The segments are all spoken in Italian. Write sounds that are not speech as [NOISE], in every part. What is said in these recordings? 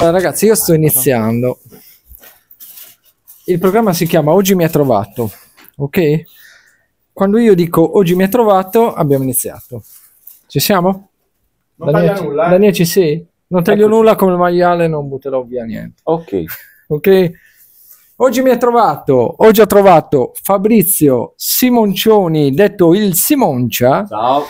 Allora, ragazzi, io sto iniziando. Il programma si chiama Oggi mi ha trovato, ok? Quando io dico Oggi mi ha trovato, abbiamo iniziato. Ci siamo? Non Daniele, ci, nulla. Eh? Daniele, ci sei? Non taglio ecco. nulla come maiale, non butterò via niente. Ok. Ok? Oggi mi ha trovato, oggi ho trovato Fabrizio Simoncioni, detto il Simoncia. Ciao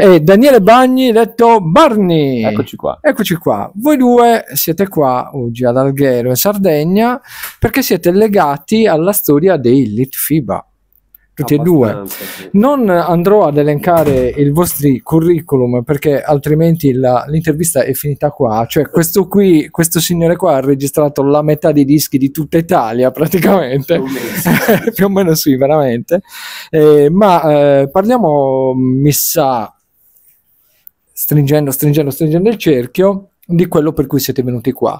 e Daniele Bagni, detto Barney. Eccoci qua. Eccoci qua. Voi due siete qua oggi ad Alghero in Sardegna perché siete legati alla storia dei Litfiba. Tutti e due. Sì. Non andrò ad elencare il vostro curriculum perché altrimenti la, l'intervista è finita qua. Cioè, questo qui, questo signore qua ha registrato la metà dei dischi di tutta Italia praticamente. Più o meno sì, [LAUGHS] veramente. Eh, ma eh, parliamo, mi sa, stringendo, stringendo, stringendo il cerchio di quello per cui siete venuti qua,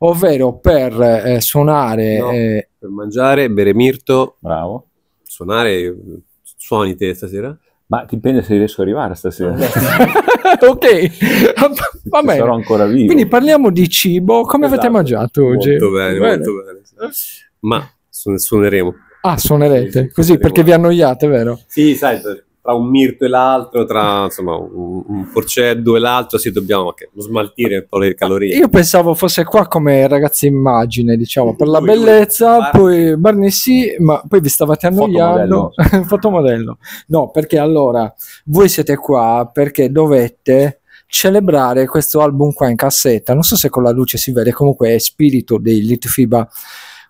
ovvero per eh, suonare, no, eh, per mangiare, bere mirto, bravo, suonare, suoni te stasera? Ma dipende se riesco a arrivare stasera. [LAUGHS] ok, [LAUGHS] va bene. Sarò ancora vivo. Quindi parliamo di cibo. Come esatto. avete mangiato oggi? Molto bene, bene. molto bene. Sì. Ma suoneremo. Ah, suonerete, sì, così suoneremo. perché vi annoiate, vero? Sì, sai, tra un mirto e l'altro, tra insomma, un, un porceddu e l'altro, sì, dobbiamo anche smaltire un po' le calorie. Io pensavo fosse qua come ragazzi immagine, diciamo, per la bellezza, poi Barney. sì, ma poi vi stavate annoiando. Fotomodello. [LAUGHS] Fotomodello. No, perché allora voi siete qua perché dovete celebrare questo album qua in cassetta, non so se con la luce si vede, comunque è Spirito dei Litfiba.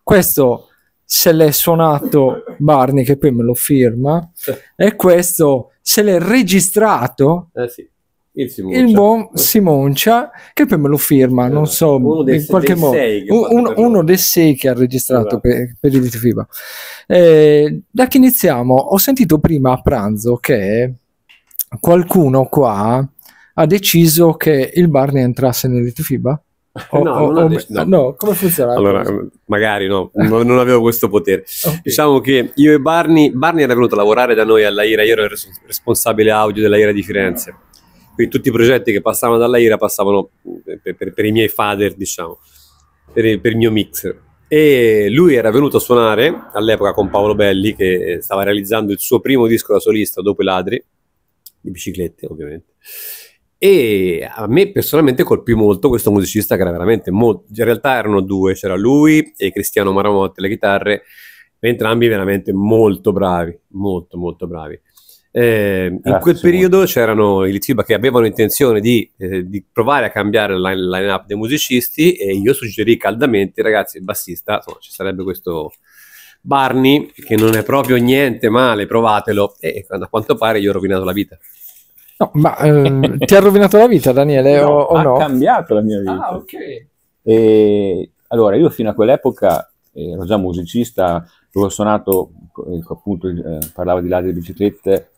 Questo se l'è suonato Barney che poi me lo firma e questo se l'è registrato eh sì. il, Simoncia. il buon Simoncia che poi me lo firma eh, non esatto. so uno dei, in qualche modo uno, uno dei sei che ha registrato sì, esatto. per, per, il FIBA eh, da che iniziamo ho sentito prima a pranzo che qualcuno qua ha deciso che il Barney entrasse nell'Elite FIBA o, no, o, o, no, no, come funziona? Allora, mm, magari no, [LAUGHS] non, avevo questo potere. Okay. Diciamo che io e Barney, Barney era venuto a lavorare da noi alla IRA, io ero il responsabile audio della IRA di Firenze. Quindi tutti i progetti che passavano dalla IRA passavano eh, per, per, per i miei father, diciamo, per, per il mio mix. E lui era venuto a suonare all'epoca con Paolo Belli, che eh, stava realizzando il suo primo disco da solista dopo i ladri, di biciclette ovviamente e a me personalmente colpì molto questo musicista che era veramente molto, in realtà erano due, c'era lui e Cristiano Maramotti le chitarre, entrambi veramente molto bravi, molto molto bravi. Eh, in quel periodo c'erano i Litsuba che avevano intenzione di, eh, di, provare a cambiare il line, line-up dei musicisti e io suggerì caldamente, ragazzi, il bassista, insomma, ci sarebbe questo Barney che non è proprio niente male, provatelo e a quanto pare gli ho rovinato la vita. No, ma eh, ti ha rovinato la vita, Daniele, no, o, o ha no? Ha cambiato la mia ah, vita. Ah, ok. E, allora, io fino a quell'epoca eh, ero già musicista, avevo suonato, eh, appunto, eh, parlavo di là delle biciclette,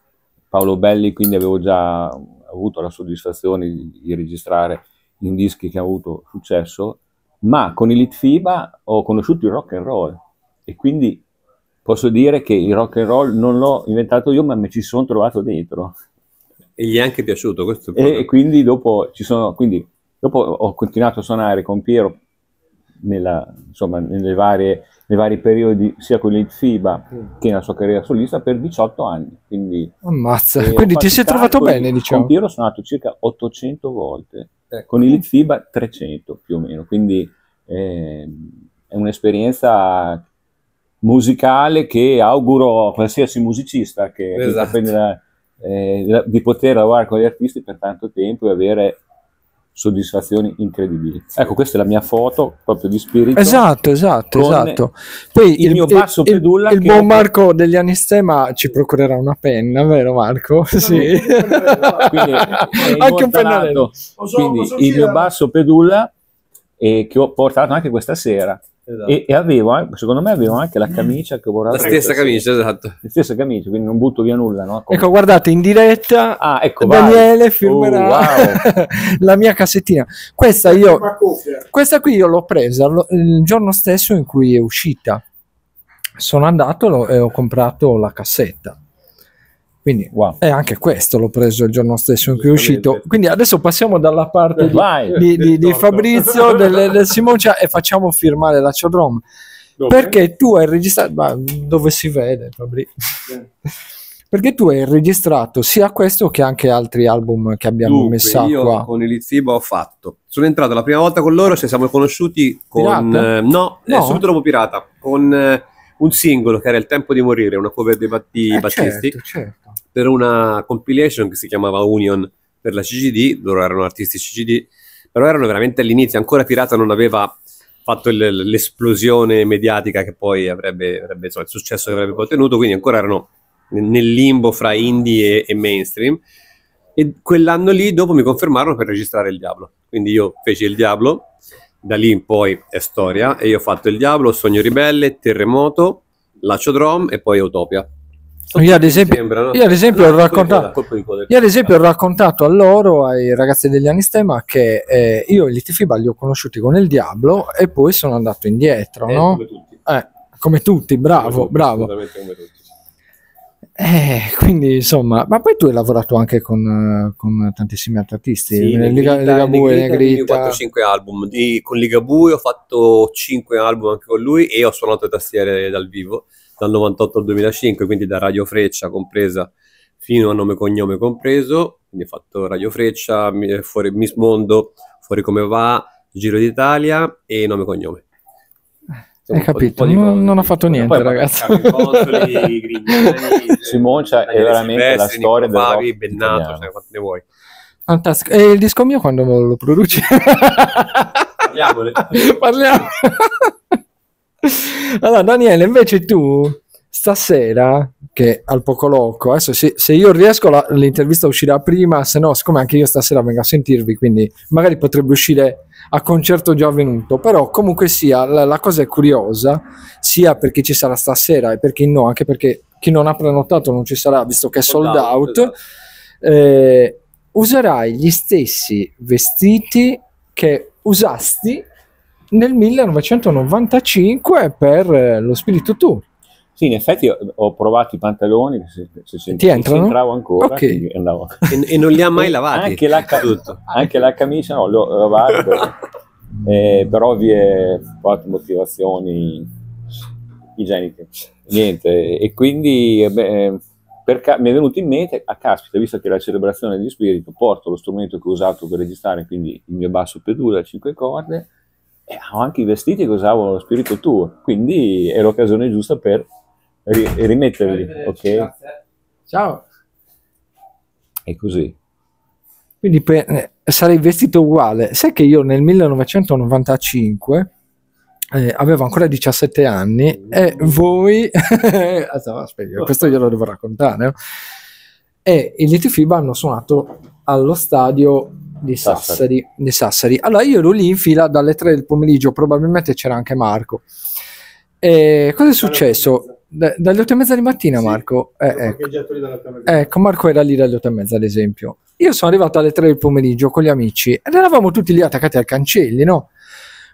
Paolo Belli, quindi avevo già avuto la soddisfazione di, di registrare in dischi che ha avuto successo, ma con il Litfiba ho conosciuto il rock and roll e quindi posso dire che il rock and roll non l'ho inventato io, ma mi ci sono trovato dentro. E gli è anche piaciuto questo. E, e quindi dopo ci sono, quindi dopo ho continuato a suonare con Piero nella, insomma, nelle varie, nei vari periodi, sia con l'Itfiba mm. che nella sua carriera solista, per 18 anni. Quindi, Ammazza, eh, quindi ti sei trovato bene, con, diciamo. Con Piero ho suonato circa 800 volte, ecco. con FIBA 300 più o meno, quindi eh, è un'esperienza musicale che auguro a qualsiasi musicista che, esatto. che sta prendendo eh, di poter lavorare con gli artisti per tanto tempo e avere soddisfazioni incredibili. Ecco, questa è la mia foto proprio di spirito. Esatto, esatto, esatto. Poi il, il mio basso il, pedulla. Il, il buon Marco ho... degli Anistema ci procurerà una penna, vero Marco? No, sì. [LAUGHS] anche un pennarello. Quindi il mio basso pedulla eh, che ho portato anche questa sera e, e, avevo, secondo me, avevo anche la eh. camicia che vorrei. La stessa camicia, esatto. La stessa camicia, quindi non butto via nulla. No? Ecco, guardate in diretta. Ah, ecco, Daniele vai. firmerà oh, wow. [LAUGHS] la mia cassettina. Questa, io, questa qui io l'ho presa il giorno stesso in cui è uscita. Sono andato e ho comprato la cassetta quindi wow. è eh, anche questo l'ho preso il giorno stesso in cui è uscito. Quindi adesso passiamo dalla parte Vai, di, di, di, Fabrizio, del, del Simoncia cioè, e facciamo firmare la Ciodrom. Perché tu hai registrato, ma dove si vede Fabrizio? [LAUGHS] Perché tu hai registrato sia questo che anche altri album che abbiamo Dunque, messo io qua. con il Litfiba ho fatto. Sono entrato la prima volta con loro, ci siamo conosciuti con... Eh, no, eh, no. Eh, subito dopo Pirata, con eh, un singolo che era Il tempo di morire, una cover dei Bat- eh, Battisti. Certo, certo per una compilation che si chiamava Union per la CGD, loro erano artisti CGD, però erano veramente all'inizio, ancora Pirata non aveva fatto il, l'esplosione mediatica che poi avrebbe, avrebbe insomma, il successo che avrebbe ottenuto, quindi ancora erano nel limbo fra indie e, e mainstream. E quell'anno lì dopo mi confermarono per registrare il Diablo. Quindi io feci il Diablo, da lì in poi è storia, e io ho fatto il Diablo, Sogno Ribelle, Terremoto, Lacio Drom e poi Utopia. Io ad, esempio, io, ad esempio, eh. raccontato, io ad esempio ho raccontato a loro, ai ragazzi degli Anistema, che eh, io gli Tifiba li ho conosciuti con il Diablo e poi sono andato indietro, eh, no? Come tutti. Eh, come tutti, bravo, come bravo. Tutti, eh, quindi insomma, ma poi tu hai lavorato anche con, con tantissimi altri artisti, sì, Liga, Ligabue, Negrita. Ho fatto 4-5 album, Di, con Ligabue ho fatto 5 album anche con lui e ho suonato tastiere dal vivo dal 98 al 2005, quindi da Radio Freccia compresa fino a nome e cognome compreso, quindi ho fatto Radio Freccia, eh, fuori, Miss Mondo, Fuori Come Va, Giro d'Italia e nome e cognome. Hai capito, di, non, non ho fatto niente, poi, ragazzi. Simoncia è veramente la storia del Fabi, Bennato, cioè, quanto ne vuoi. Fantastico. E il disco mio quando lo produci? Parliamole. [LAUGHS] Parliamo. [LAUGHS] Allora, Daniele, invece tu stasera che al poco loco adesso se, se io riesco la, l'intervista uscirà prima se no siccome anche io stasera vengo a sentirvi quindi magari potrebbe uscire a concerto già avvenuto però comunque sia la, la cosa è curiosa sia per chi ci sarà stasera e per chi no anche perché chi non ha prenotato non ci sarà visto che è sold out, out esatto. eh, userai gli stessi vestiti che usasti nel 1995 per eh, lo Spirito Tour. Sì, in effetti ho provato i pantaloni, se, se, se, Ti entrano? entravo ancora okay. [LAUGHS] e, e, non li ha mai lavati. Anche la, anche la camicia no, l'ho lavato [LAUGHS] eh, per ovvie motivazioni igieniche. Niente, e quindi beh, Ca- mi è venuto in mente, a ah, caspita, visto che la celebrazione di spirito porto lo strumento che ho usato per registrare, quindi il mio basso pedula a 5 corde, e eh, ho anche i vestiti che usavo lo Spirito tuo, quindi è l'occasione giusta per ri- rimetterli. Ok? Ciao. È così. Quindi per, eh, sarei vestito uguale. Sai che io nel 1995 eh, avevo ancora 17 anni e voi... [LAUGHS] aspetta, questo glielo devo raccontare. Eh. E i Litifiba hanno suonato allo stadio di Sassari. Sassari. Di Sassari. Allora io ero lì in fila dalle 3 del pomeriggio, probabilmente c'era anche Marco. E cosa è successo? dalle 8 e mezza di mattina, sì, Marco. Eh, ecco. ecco. Marco era lì dalle 8 e mezza, ad esempio. Io sono arrivato alle 3 del pomeriggio con gli amici ed eravamo tutti lì attaccati al cancelli, no?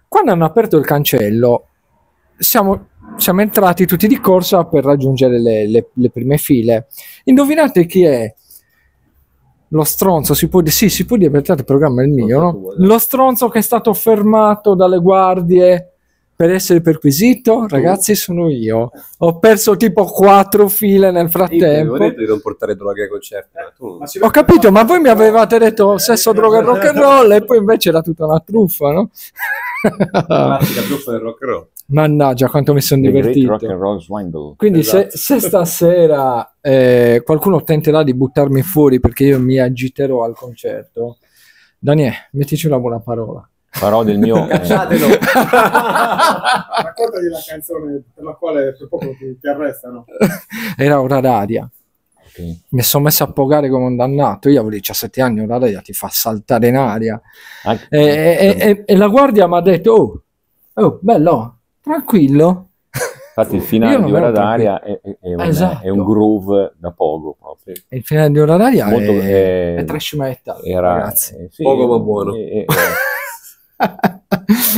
Quando hanno aperto il cancello, siamo, siamo entrati tutti di corsa per raggiungere le, le, le prime file. Indovinate chi è lo stronzo si può dire, sì, si può dire, perché il programma è il mio, no? Lo stronzo che è stato fermato dalle guardie per essere perquisito, oh. ragazzi, sono io. Ho perso tipo quattro file nel frattempo. Non Io detto di non portare droga ai concerti. Ho capito, ma voi mi avevate detto sesso, eh. droga e rock and roll, e poi invece era tutta una truffa, no? La [LAUGHS] truffa del rock and roll. Mannaggia, quanto mi sono divertito. Quindi, se, esatto. se, stasera eh, qualcuno tenterà di buttarmi fuori perché io mi agiterò al concerto, Daniele, mettici una buona parola farò del mio... Eh. Cacciatelo! [LAUGHS] Raccontagli la canzone per la quale per poco ti, ti arrestano. Era ora d'aria. Okay. Mi sono messo a pogare come un dannato. Io avevo 17 anni, ora d'aria ti fa saltare in aria. Ah, e, eh, eh, e, la guardia mi ha detto, oh, oh bello, tranquillo. Infatti il finale di Ora d'aria è, è, è, un, esatto. è, un, esatto. groove da poco proprio. il finale di Ora d'aria Molto, è, eh, è, trash metal. Era, ragazzi. Eh, sì, poco ma buono. [LAUGHS]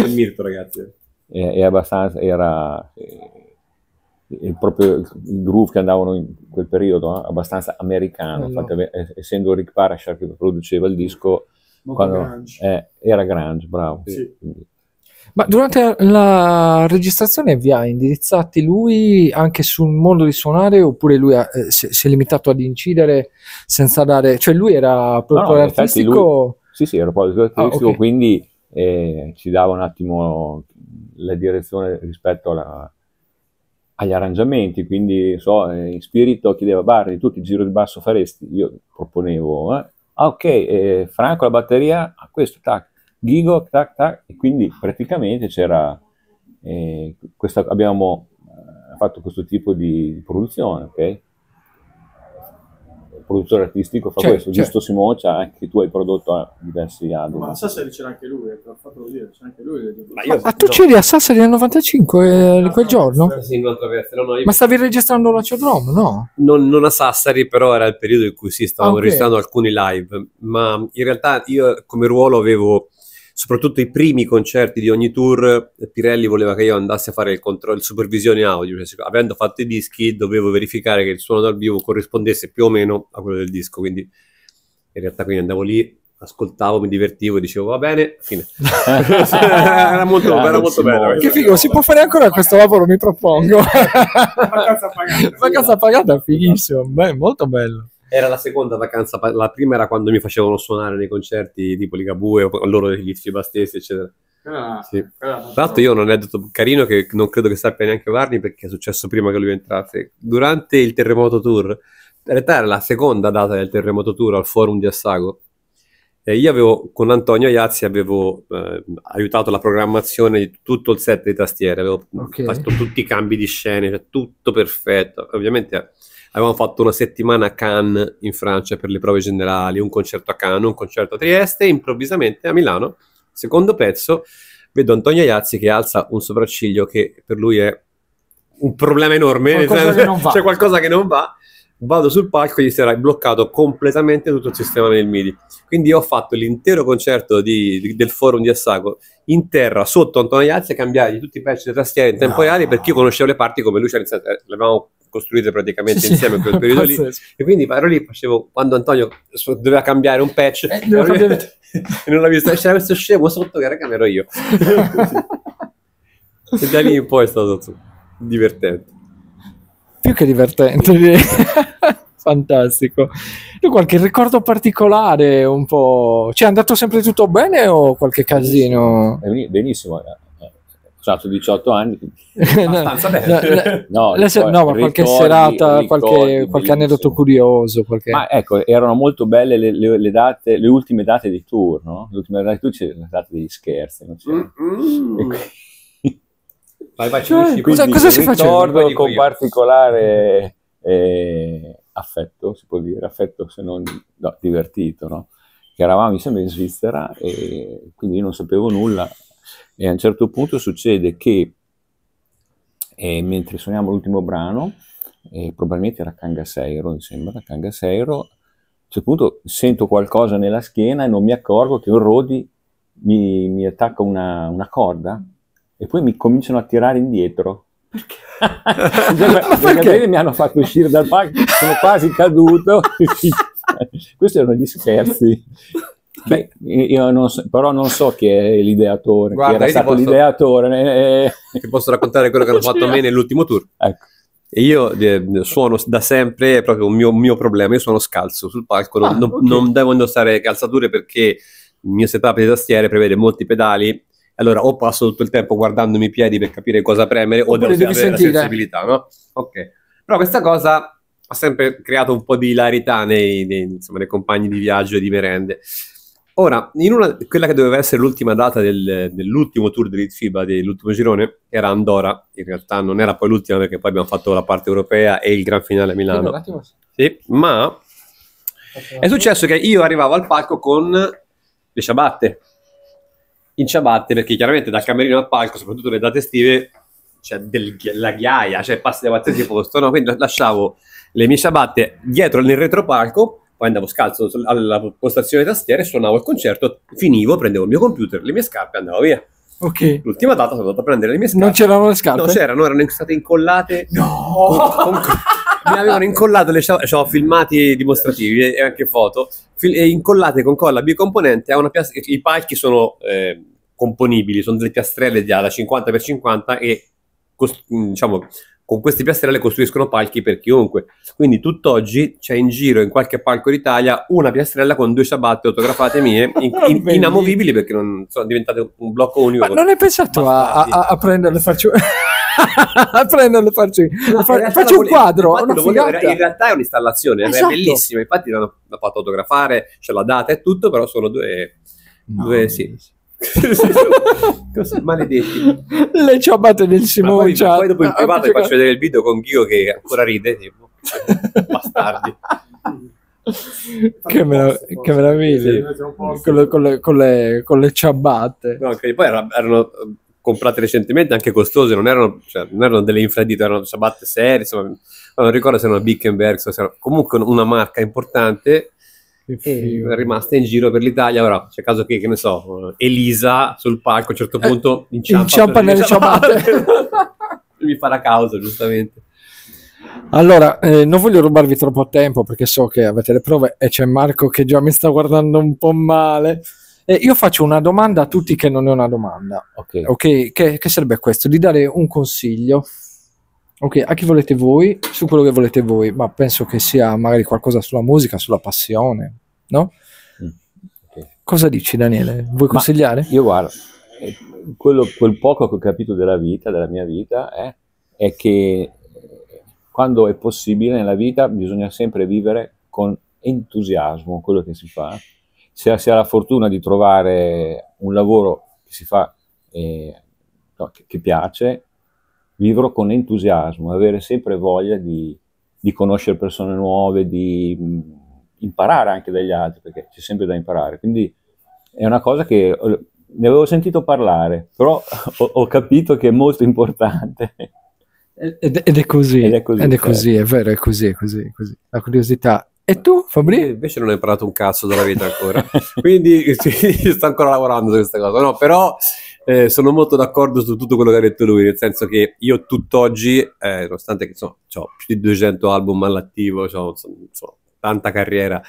il Mirto, ragazzi. È, è abbastanza, era eh, proprio il groove che andavano in quel periodo, eh, abbastanza americano. Eh, infatti, eh, essendo Rick Parashar che produceva il disco, quando, grunge. Eh, era grunge, bravo. Sì. Quindi, ma durante la registrazione vi ha indirizzati lui anche sul mondo di suonare oppure lui ha, eh, si, è limitato ad incidere senza dare... Cioè lui era produttore no, artistico... Lui, sì, sì, era produttore ah, artistico, ah, okay. quindi e ci dava un attimo la direzione rispetto alla, agli arrangiamenti, quindi so, in spirito chiedeva Barri, tu che giro di basso faresti? Io proponevo, eh? ah ok, eh, Franco la batteria, ah, questo, tac, Gigo, tac, tac, e quindi praticamente c'era, eh, questa, abbiamo eh, fatto questo tipo di produzione, ok? produttore artistico fa certo, questo, certo. giusto Simoccia, cioè, anche tu hai prodotto a eh, diversi album. Ma a Sassari c'era anche lui, eh, l'ho fatto dire, c'era anche lui. Ma, io, ma, ma tu c'eri a Sassari nel 95 eh, no, quel no, giorno? Sì, no, io... Ma stavi registrando la Cerdrom, no? Non, non, a Sassari, però era il periodo in cui sì, stavo ah, okay. registrando alcuni live, ma in realtà io come ruolo avevo soprattutto i primi concerti di ogni tour, Pirelli voleva che io andassi a fare il controllo, supervisione audio, cioè, avendo fatto i dischi dovevo verificare che il suono dal vivo corrispondesse più o meno a quello del disco, quindi in realtà quindi andavo lì ascoltavo, mi divertivo, dicevo va bene, fine. [LAUGHS] era molto, Grazie, era molto bello. Che figo, si può fare ancora questo lavoro, mi propongo. Vacanza pagata. Vacanza pagata, fighissimo, Beh, molto bello. Era la seconda vacanza, la prima era quando mi facevano suonare nei concerti di Poligabue o loro gli Bastesi, eccetera. Ah, sì. Tra l'altro io ho un aneddoto carino che non credo che sappia neanche Varni perché è successo prima che lui entrasse. Durante il terremoto tour, in realtà era la seconda data del terremoto tour al forum di Assago, eh, io avevo, con Antonio Iazzi avevo eh, aiutato la programmazione di tutto il set di tastiere, avevo okay. fatto tutti i cambi di scene, cioè tutto perfetto. Ovviamente avevamo fatto una settimana a Cannes in Francia per le prove generali, un concerto a Cannes, un concerto a Trieste, e improvvisamente a Milano, secondo pezzo, vedo Antonio Iazzi che alza un sopracciglio che per lui è un problema enorme, qualcosa c'è qualcosa che non va, vado sul palco e gli sarà bloccato completamente tutto il sistema del MIDI. Quindi ho fatto l'intero concerto di, di, del forum di Assago in terra sotto Antonio Iazzi e cambiai tutti i pezzi delle tastiera in tempo no. reale perché io conoscevo le parti come lui, cioè, le eh, avevamo costruite praticamente sì, insieme quel periodo lì. E quindi ero lì, facevo, quando Antonio doveva cambiare un patch, eh, [LAUGHS] e non, non l'ha visto, c'era questo scemo sotto che raga, ero io. [LAUGHS] e da lì in poi è stato tutto divertente. Più che divertente, [LAUGHS] fantastico. E qualche ricordo particolare un po'... Cioè è andato sempre tutto bene o qualche casino? Benissimo, benissimo passato 18 anni. [LAUGHS] Abbastanza bene. No, no, no, no, ma qualche ricordi, serata, ricordi, qualche, qualche aneddoto curioso. Qualche... Ma ecco, erano molto belle le, le, le, date, le ultime date di tour, no? Le ultime date di tour c'erano le date degli scherzi, non c'era. Mm-hmm. Vai, vai, cioè, cosa, cosa si faceva? con particolare eh, affetto, si può dire, affetto se non no, divertito, no? Che eravamo insieme in Svizzera e quindi io non sapevo nulla, e a un certo punto succede che, eh, mentre suoniamo l'ultimo brano, eh, probabilmente era Kangaseiro, mi sembra, Kangaseiro, a un certo punto sento qualcosa nella schiena e non mi accorgo che un Rodi mi, mi attacca una, una corda e poi mi cominciano a tirare indietro. Perché? cioè, [LAUGHS] perché? mi hanno fatto uscire dal palco, sono quasi caduto. [LAUGHS] Questi erano gli scherzi Beh, io non so, però non so chi è l'ideatore, Guarda, chi era stato posso, l'ideatore. Eh. Ti posso raccontare quello che hanno fatto a me nell'ultimo tour. Ecco. E io eh, suono da sempre, è proprio un mio, mio, problema, io sono scalzo sul palco, ah, non, okay. non, devo indossare calzature perché il mio setup di tastiere prevede molti pedali, allora o passo tutto il tempo guardandomi i piedi per capire cosa premere o devo avere sentire. la sensibilità, no? Ok. Però questa cosa ha sempre creato un po' di hilarità nei, nei, insomma, nei compagni di viaggio e di merende. Ora, in una, quella che doveva essere l'ultima data del, dell'ultimo tour di FIBA, dell'ultimo girone, era Andorra. In realtà non era poi l'ultima perché poi abbiamo fatto la parte europea e il gran finale a Milano. Sì, ma è successo che io arrivavo al palco con le ciabatte. In ciabatte perché chiaramente dal camerino al palco, soprattutto nelle date estive, c'è del, la ghiaia, cioè passi da qualsiasi posto, no? Quindi lasciavo le mie ciabatte dietro nel retropalco poi andavo scalzo alla postazione tastiere, suonavo il concerto, finivo, prendevo il mio computer, le mie scarpe e andavo via. Okay. L'ultima data sono andato a prendere le mie scarpe. Non c'erano le scarpe? No, c'erano, erano state incollate. No! Con, con, mi avevano incollato, le c'ho, c'ho filmati dimostrativi e, e anche foto, fil- e incollate con colla bicomponente a una piastra. I palchi sono eh, componibili, sono delle piastrelle da 50x50 e cost- diciamo con queste piastrelle costruiscono palchi per chiunque. Quindi tutt'oggi c'è in giro in qualche palco d'Italia una piastrella con due ciabatte autografate mie, [LAUGHS] in, in, ah, inamovibili perché non sono diventate un blocco unico. Ma non hai pensato a, a, a prenderle e farci... [LAUGHS] a prenderle farci... No, far... Faccio un quadro, infatti, volevo... in realtà è un'installazione, esatto. è bellissima, infatti l'hanno, fatto autografare, c'è la data e tutto, però sono due... No, due sì. [LAUGHS] [LAUGHS] Maledetti. Le ciabatte del Simone. poi, poi dopo in privato ah, faccio vedere il video con Ghio che ancora ride. Tipo. Bastardi. [LAUGHS] Che, merav- che, meraviglia con le, con, le, con, le, con le ciabatte no, poi erano, erano, eh, comprate recentemente anche costose non erano, cioè, non erano delle infradito erano ciabatte serie insomma, non ricordo se erano Bickenberg comunque una marca importante rimasta in giro per l'Italia. Però c'è caso che, che ne so, Elisa sul palco a un certo eh, punto eh, inciampa, inciampa nelle ciabatte. [LAUGHS] Mi farà causa, giustamente. Allora, eh, non voglio rubarvi troppo tempo perché so che avete le prove e c'è Marco che già mi sta guardando un po' male. Eh, io faccio una domanda a tutti che non è una domanda, okay. Okay, che, che sarebbe questo, di dare un consiglio ok, a chi volete voi, su quello che volete voi, ma penso che sia magari qualcosa sulla musica, sulla passione, no? Mm, okay. Cosa dici Daniele? Vuoi consigliare? io guardo, eh, quello, quel poco che ho capito della vita, della mia vita, eh, è che eh, quando è possibile nella vita bisogna sempre vivere con entusiasmo quello che si fa. Se si ha la fortuna di trovare un lavoro che si fa, eh, no, che, che piace, vivere con entusiasmo, avere sempre voglia di, di conoscere persone nuove, di mh, mm, imparare anche dagli altri, perché c'è sempre da imparare. Quindi è una cosa che eh, ne avevo sentito parlare, però [LAUGHS] ho, ho capito che è molto importante. Ed, ed, è così, ed è così, ed è, certo. è, vero, è così, è così, così. La curiosità. E tu, Fabri? Invece non hai imparato un cazzo della vita ancora, [LAUGHS] quindi ci, [LAUGHS] sto ancora lavorando su questa cosa. No, però eh, sono molto d'accordo su tutto quello che ha detto lui, nel senso che io tutt'oggi, eh, nonostante che insomma, ho più di 200 album all'attivo, ho insomma, tanta carriera,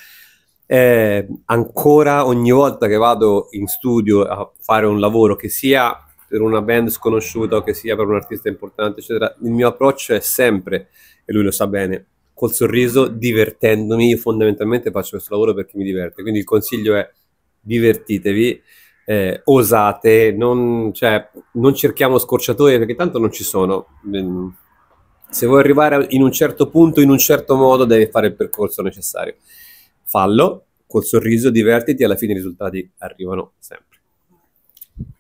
eh, ancora ogni volta che vado in studio a fare un lavoro, che sia per una band sconosciuta o che sia per un artista importante, eccetera, il mio approccio è sempre, e lui lo sa bene, col sorriso, divertendomi. Io fondamentalmente faccio questo lavoro perché mi diverte, quindi il consiglio è divertitevi eh, osate, non, cioè, non, cerchiamo scorciatoie perché tanto non ci sono. Mm. Se vuoi arrivare in un certo punto, in un certo modo, devi fare il percorso necessario. Fallo col sorriso, divertiti, alla fine i risultati arrivano sempre.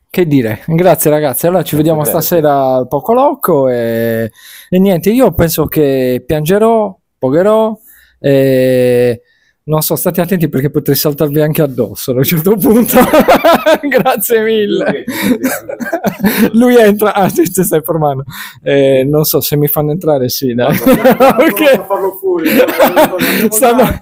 Che dire, grazie ragazzi. Allora ci vediamo Bene. stasera al Poco Loco e, e, niente, io penso che piangerò, pogherò. E non so, state attenti perché potrei saltarvi anche addosso ad un certo punto. Grazie mille. Lui entra, ah, ti, ti stai formando. Eh, non so se mi fanno entrare, sì, dai. Perché? Stanno...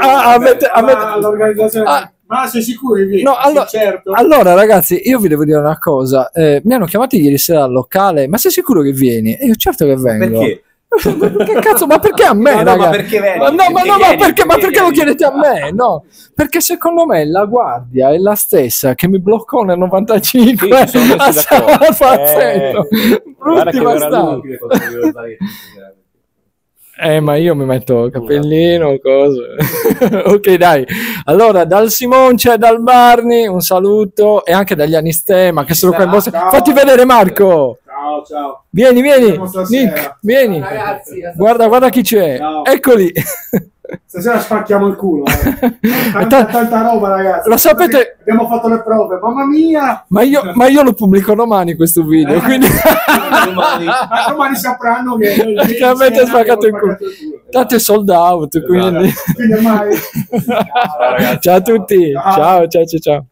Ah, avete, avete... L'organizzazione... Ah. Ma sei sicuro? no, allora, certo. allora, ragazzi, io vi devo dire una cosa. Eh, mi hanno chiamato ieri sera al locale, ma sei sicuro che vieni? E io certo che vengo. Perché? [LAUGHS] che cazzo, ma perché a me? No, no, ma perché, vedi, no, perché, ma, perché, lo chiedete a me? No, perché secondo me la guardia è la stessa che mi bloccò nel 95 sì, a San Fazzetto. Eh, Brutti eh. bastardi. Eh, ma io mi metto cappellino, cosa. [LAUGHS] ok, dai. Allora, dal Simoncia e dal Barni, un saluto, e anche dagli Anistema che sono qua in vostra. Fatti vedere, Marco! Ciao, Vieni, vieni. Nick, vieni. Ragazzi, guarda, guarda chi c'è. Ciao. Eccoli. Stasera spacchiamo il culo. Eh. [LAUGHS] Tanta, tanta roba, ragazzi. Lo sapete? Abbiamo fatto le prove, mamma mia. Ma io, ma io lo pubblico domani questo video. Eh, quindi... domani. [LAUGHS] Ma domani sapranno che, che avete spaccato il culo. Tanto è esatto. sold out. Esatto. Quindi... ormai... ciao, [LAUGHS] ragazzi, ciao a tutti. Ciao, ciao, ciao. ciao.